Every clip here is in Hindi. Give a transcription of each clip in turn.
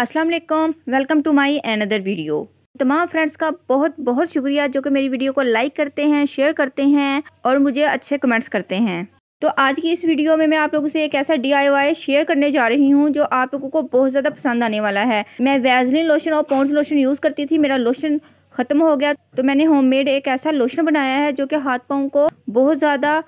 अस्सलाम वालेकुम welcome to my another video तमाम फ्रेंड्स का बहुत बहुत शुक्रिया जो कि मेरी वीडियो को लाइक करते हैं शेयर करते हैं और मुझे अच्छे कमेंट्स करते हैं तो आज की इस वीडियो में मैं आप लोगों से एक ऐसा डी शेयर करने जा रही हूँ जो आप लोगों को बहुत ज़्यादा पसंद आने वाला है मैं वैजलिन लोशन और पोन्स लोशन यूज़ करती थी मेरा लोशन ख़त्म हो गया तो मैंने होममेड एक ऐसा लोशन बनाया है जो कि हाथ पाँव को बहुत ज़्यादा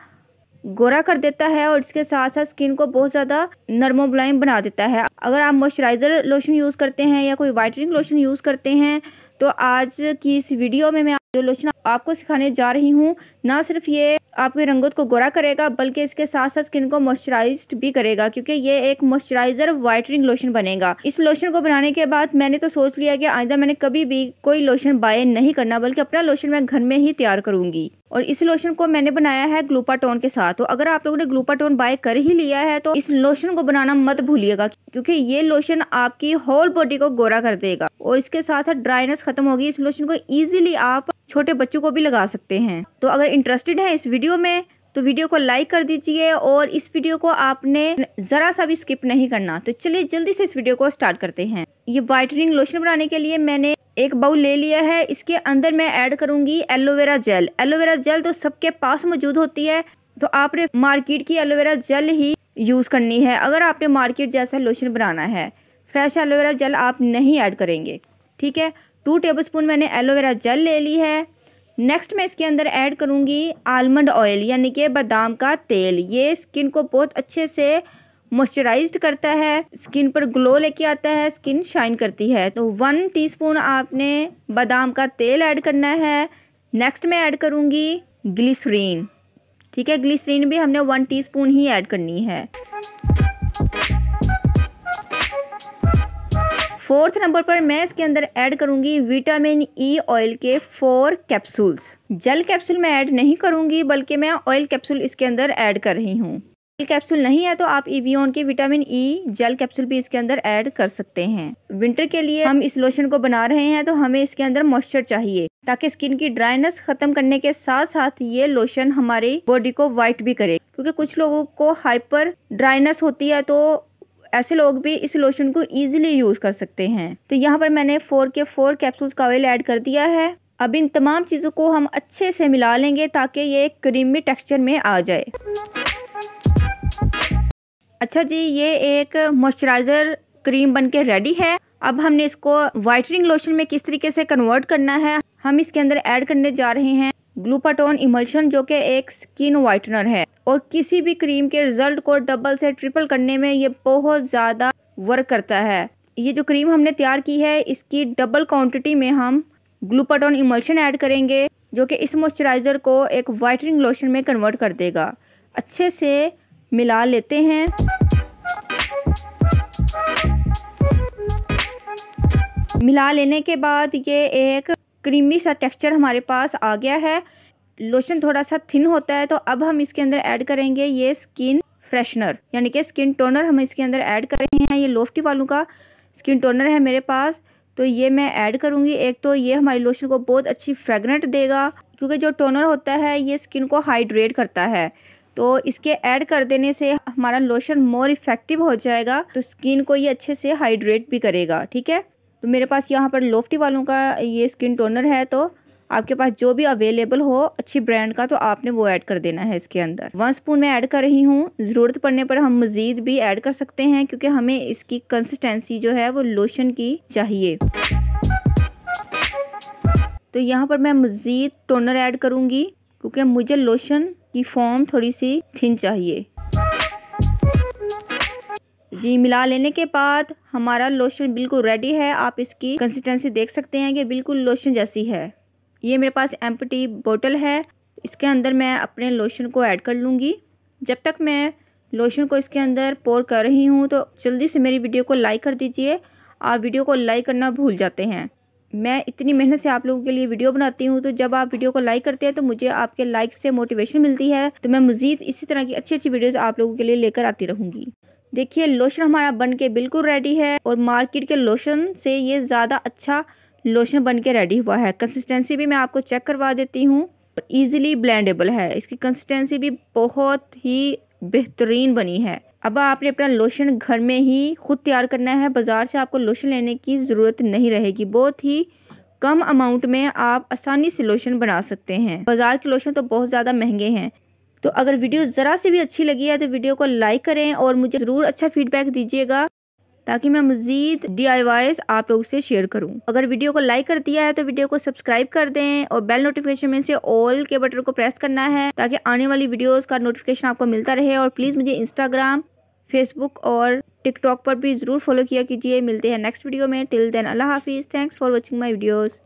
गोरा कर देता है और इसके साथ साथ स्किन को बहुत ज़्यादा नर्मोब्लाइम बना देता है अगर आप मॉइस्चराइज़र लोशन यूज़ करते हैं या कोई वाइटनिंग लोशन यूज़ करते हैं तो आज की इस वीडियो में मैं जो लोशन आपको सिखाने जा रही हूँ ना सिर्फ ये आपके रंगत को गोरा करेगा बल्कि इसके साथ साथ स्किन को मॉइस्चराइज भी करेगा क्योंकि ये एक मॉइस्चराइजर वाइटनिंग लोशन बनेगा इस लोशन को बनाने के बाद मैंने तो सोच लिया कि आइंदा मैंने कभी भी कोई लोशन बाय नहीं करना बल्कि अपना लोशन मैं घर में ही तैयार करूँगी और इस लोशन को मैंने बनाया है ग्लूपाटोन के साथ तो अगर आप लोगों ने ग्लूपाटोन बाय कर ही लिया है तो इस लोशन को बनाना मत भूलिएगा क्योंकि ये लोशन आपकी होल बॉडी को गोरा कर देगा और इसके साथ साथ ड्राइनेस खत्म होगी इस लोशन को इजीली आप छोटे बच्चों को भी लगा सकते हैं तो अगर इंटरेस्टेड है इस वीडियो में तो वीडियो को लाइक कर दीजिए और इस वीडियो को आपने ज़रा सा भी स्किप नहीं करना तो चलिए जल्दी से इस वीडियो को स्टार्ट करते हैं ये वाइटनिंग लोशन बनाने के लिए मैंने एक बाउल ले लिया है इसके अंदर मैं ऐड करूंगी एलोवेरा जेल एलोवेरा जेल तो सबके पास मौजूद होती है तो आपने मार्केट की एलोवेरा जेल ही यूज़ करनी है अगर आपने मार्केट जैसा लोशन बनाना है फ्रेश एलोवेरा जेल आप नहीं ऐड करेंगे ठीक है टू टेबलस्पून मैंने एलोवेरा जेल ले ली है नेक्स्ट मैं इसके अंदर ऐड करूँगी आलमंड ऑयल यानी कि बादाम का तेल ये स्किन को बहुत अच्छे से मॉइस्चराइज करता है स्किन पर ग्लो लेके आता है स्किन शाइन करती है तो वन टीस्पून आपने बादाम का तेल ऐड करना है नेक्स्ट मैं ऐड करूँगी ग्लिसरीन ठीक है ग्लिसरीन भी हमने वन टीस्पून ही ऐड करनी है फोर्थ नंबर पर मैं इसके अंदर ऐड करूंगी विटामिन ई ऑयल के फोर कैप्सूल्स जल कैप्सूल मैं ऐड नहीं करूंगी बल्कि मैं ऑयल कैप्सूल इसके अंदर ऐड कर रही हूँ कैप्सूल नहीं है तो आप इवियोन e के vitamin E e gel capsule भी इसके अंदर ऐड कर सकते हैं विंटर के लिए हम इस लोशन को बना रहे हैं तो हमें इसके अंदर मॉइस्चर चाहिए ताकि स्किन की ड्राइनेस खत्म करने के साथ साथ ये लोशन हमारी बॉडी को व्हाइट भी करे क्योंकि कुछ लोगों को हाइपर ड्राइनेस होती है तो ऐसे लोग भी इस लोशन को ईजिली यूज़ कर सकते हैं तो यहाँ पर मैंने फोर के फोर कैप्सूल का ऑयल ऐड कर दिया है अब इन तमाम चीज़ों को हम अच्छे से मिला लेंगे ताकि ये क्रीमी टेक्सचर में आ जाए अच्छा जी ये एक मॉइस्चराइज़र क्रीम बन के रेडी है अब हमने इसको वाइटनिंग लोशन में किस तरीके से कन्वर्ट करना है हम इसके अंदर ऐड करने जा रहे हैं ग्लूपाटोन इमल्शन जो कि एक स्किन वाइटनर है और किसी भी क्रीम के रिजल्ट को डबल से ट्रिपल करने में ये बहुत ज़्यादा वर्क करता है ये जो क्रीम हमने तैयार की है इसकी डबल क्वांटिटी में हम ग्लूपाटोन इमल्शन ऐड करेंगे जो कि इस मॉइस्चराइज़र को एक वाइटनिंग लोशन में कन्वर्ट कर देगा अच्छे से मिला लेते हैं मिला लेने के बाद ये एक क्रीमी सा टेक्सचर हमारे पास आ गया है लोशन थोड़ा सा थिन होता है तो अब हम इसके अंदर ऐड करेंगे ये स्किन फ्रेशनर यानी कि स्किन टोनर हम इसके अंदर ऐड कर रहे हैं ये लोफ्टी वालों का स्किन टोनर है मेरे पास तो ये मैं ऐड करूँगी एक तो ये हमारे लोशन को बहुत अच्छी फ्रेगरेंट देगा क्योंकि जो टोनर होता है ये स्किन को हाइड्रेट करता है तो इसके ऐड कर देने से हमारा लोशन मोर इफ़ेक्टिव हो जाएगा तो स्किन को ये अच्छे से हाइड्रेट भी करेगा ठीक है तो मेरे पास यहाँ पर लोफ्टी वालों का ये स्किन टोनर है तो आपके पास जो भी अवेलेबल हो अच्छी ब्रांड का तो आपने वो ऐड कर देना है इसके अंदर वन स्पून मैं ऐड कर रही हूँ ज़रूरत पड़ने पर हम मज़ीद भी ऐड कर सकते हैं क्योंकि हमें इसकी कंसिस्टेंसी जो है वो लोशन की चाहिए तो यहाँ पर मैं मज़ीद टोनर ऐड करूँगी क्योंकि मुझे लोशन की फॉर्म थोड़ी सी थिन चाहिए जी मिला लेने के बाद हमारा लोशन बिल्कुल रेडी है आप इसकी कंसिस्टेंसी देख सकते हैं कि बिल्कुल लोशन जैसी है ये मेरे पास एम्पटी बोटल है इसके अंदर मैं अपने लोशन को ऐड कर लूँगी जब तक मैं लोशन को इसके अंदर पोर कर रही हूँ तो जल्दी से मेरी वीडियो को लाइक कर दीजिए आप वीडियो को लाइक करना भूल जाते हैं मैं इतनी मेहनत से आप लोगों के लिए वीडियो बनाती हूँ तो जब आप वीडियो को लाइक करते हैं तो मुझे आपके लाइक से मोटिवेशन मिलती है तो मैं मज़ीद इसी तरह की अच्छी अच्छी वीडियोज़ आप लोगों के लिए लेकर आती रहूँगी देखिए लोशन हमारा बनके बिल्कुल रेडी है और मार्केट के लोशन से ये ज़्यादा अच्छा लोशन बनके रेडी हुआ है कंसिस्टेंसी भी मैं आपको चेक करवा देती हूँ ईजिली ब्लेंडेबल है इसकी कंसिस्टेंसी भी बहुत ही बेहतरीन बनी है अब आपने अपना लोशन घर में ही खुद तैयार करना है बाज़ार से आपको लोशन लेने की ज़रूरत नहीं रहेगी बहुत ही कम अमाउंट में आप आसानी से लोशन बना सकते हैं बाज़ार के लोशन तो बहुत ज़्यादा महंगे हैं तो अगर वीडियो ज़रा से भी अच्छी लगी है तो वीडियो को लाइक करें और मुझे ज़रूर अच्छा फीडबैक दीजिएगा ताकि मैं मज़ीद डी आप लोगों से शेयर करूं। अगर वीडियो को लाइक कर दिया है तो वीडियो को सब्सक्राइब कर दें और बेल नोटिफिकेशन में से ऑल के बटन को प्रेस करना है ताकि आने वाली वीडियोस का नोटिफिकेशन आपको मिलता रहे और प्लीज़ मुझे इंस्टाग्राम फेसबुक और टिकटॉक पर भी ज़रूर फॉलो किया कीजिए मिलते हैं नेक्स्ट वीडियो में टिल देन अल्लाह हाफिज़ thanks for watching my videos